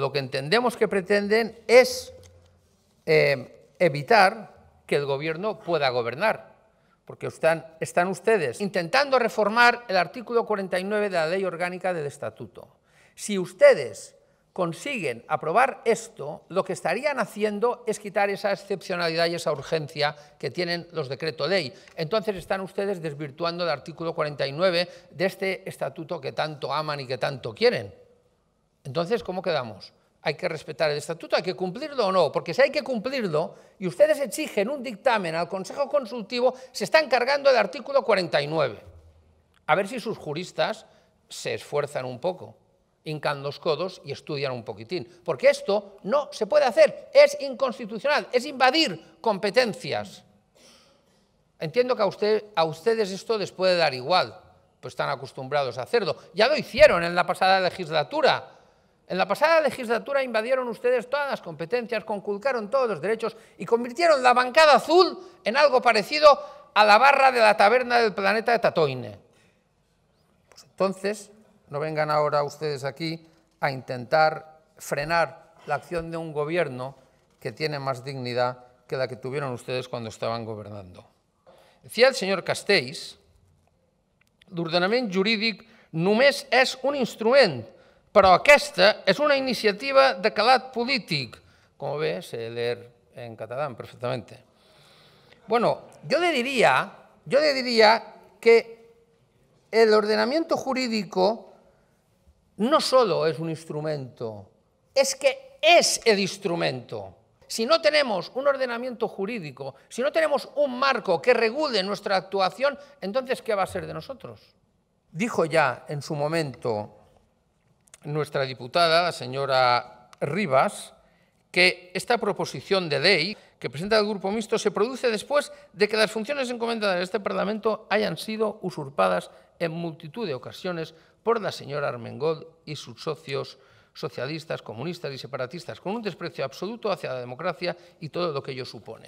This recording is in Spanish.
Lo que entendemos que pretenden es eh, evitar que el gobierno pueda gobernar, porque están, ustedes intentando reformar el artículo 49 de la Ley Orgánica del Estatuto. Si ustedes consiguen aprobar esto, lo que estarían haciendo es quitar esa excepcionalidad y esa urgencia que tienen los decretos ley. Entonces están ustedes desvirtuando el artículo 49 de este estatuto que tanto aman y que tanto quieren. Entonces, ¿cómo quedamos? ¿Hay que respetar el estatuto? ¿Hay que cumplirlo o no? Porque si hay que cumplirlo y ustedes exigen un dictamen al Consejo Consultivo, se están cargando el artículo 49. A ver si sus juristas se esfuerzan un poco, hincan los codos y estudian un poquitín. Porque esto no se puede hacer, es inconstitucional, es invadir competencias. Entiendo que a, usted, a ustedes esto les puede dar igual, pues están acostumbrados a hacerlo. Ya lo hicieron en la pasada legislatura en la pasada legislatura invadieron ustedes todas las competencias, conculcaron todos los derechos y convirtieron la bancada azul en algo parecido a la barra de la taberna del planeta de Tatoine. Pues entonces, no vengan ahora ustedes aquí a intentar frenar la acción de un gobierno que tiene más dignidad que la que tuvieron ustedes cuando estaban gobernando. Decía el señor Castells, ordenamiento jurídico numés es un instrumento, pero esta es una iniciativa de calat polític. Como ves, leer en catalán perfectamente. Bueno, yo diría, yo le diría que el ordenamiento jurídico no solo es un instrumento, es que es el instrumento. Si no tenemos un ordenamiento jurídico, si no tenemos un marco que regule nuestra actuación, entonces ¿qué va a ser de nosotros? Dijo ya en su momento nuestra diputada, la señora Rivas, que esta proposición de ley que presenta el Grupo Mixto se produce después de que las funciones encomendadas de este Parlamento hayan sido usurpadas en multitud de ocasiones por la señora Armengol y sus socios socialistas, comunistas y separatistas, con un desprecio absoluto hacia la democracia y todo lo que ello supone.